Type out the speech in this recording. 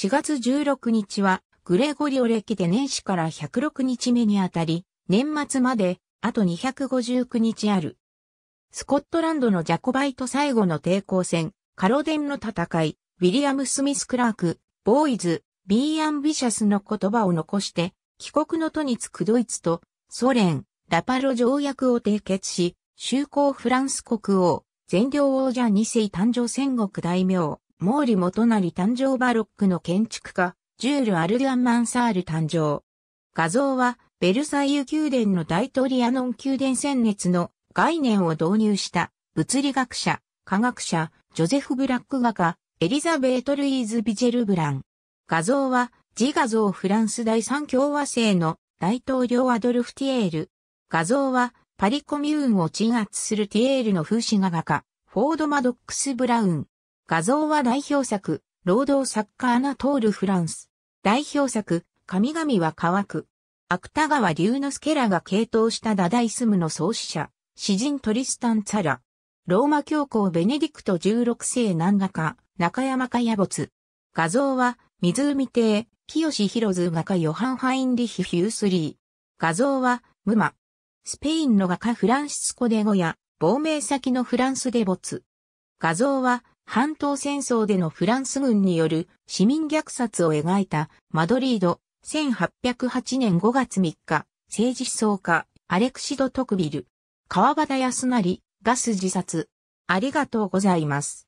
4月16日は、グレゴリオ歴で年始から106日目にあたり、年末まで、あと259日ある。スコットランドのジャコバイト最後の抵抗戦、カロデンの戦い、ウィリアム・スミス・クラーク、ボーイズ、ビー・アンビシャスの言葉を残して、帰国の都につくドイツとソ連、ラパロ条約を締結し、修行フランス国王、全領王者2世誕生戦国大名、毛利元成誕生バロックの建築家、ジュール・アルディアン・マンサール誕生。画像は、ベルサイユ宮殿の大トリアノン宮殿戦列の概念を導入した物理学者、科学者、ジョゼフ・ブラック画家、エリザベート・ルイーズ・ビジェル・ブラン。画像は、自画像フランス第三共和制の大統領アドルフ・ティエール。画像は、パリコミューンを鎮圧するティエールの風刺画画家、フォード・マドックス・ブラウン。画像は代表作、労働作家アナトール・フランス。代表作、神々は乾く。芥川龍之介らが傾倒したダダイスムの創始者、詩人トリスタン・ツァラ。ローマ教皇ベネディクト16世南画家、中山やぼつ。画像は、湖亭、清志博図画家ヨハン・ハインリヒ・ヒュースリー。画像は、ムマ。スペインの画家フランシスコ・デゴや、亡命先のフランスで没。画像は、半島戦争でのフランス軍による市民虐殺を描いたマドリード1808年5月3日政治思想家アレクシド・トクビル川端康成ガス自殺ありがとうございます。